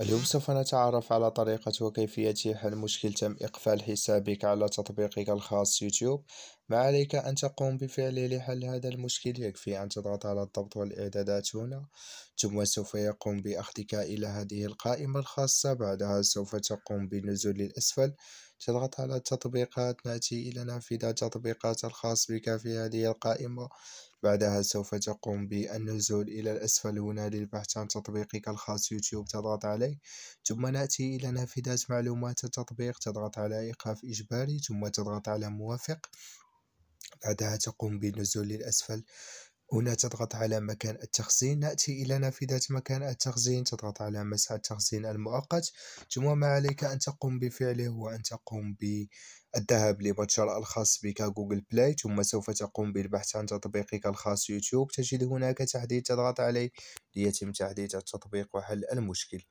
اليوم سوف نتعرف على طريقة وكيفية حل مشكل تم إقفال حسابك على تطبيقك الخاص يوتيوب ما عليك أن تقوم بفعله لحل هذا المشكل يكفي أن تضغط على الضبط والإعدادات هنا ثم سوف يقوم بأخذك إلى هذه القائمة الخاصة بعدها سوف تقوم بالنزول للأسفل تضغط على التطبيقات نأتي إلى نافذة تطبيقات الخاص بك في هذه القائمة بعدها سوف تقوم بالنزول إلى الأسفل هنا للبحث عن تطبيقك الخاص يوتيوب تضغط عليه ثم نأتي إلى نافذة معلومات التطبيق تضغط على إيقاف إجباري ثم تضغط على موافق بعدها تقوم بالنزول للأسفل هنا تضغط على مكان التخزين نأتي إلى نافذة مكان التخزين تضغط على مسح التخزين المؤقت ثم ما عليك أن تقوم بفعله هو أن تقوم بالذهاب لمتجر الخاص بك جوجل بلاي ثم سوف تقوم بالبحث عن تطبيقك الخاص يوتيوب تجد هناك تحديد تضغط عليه ليتم تحديث التطبيق وحل المشكل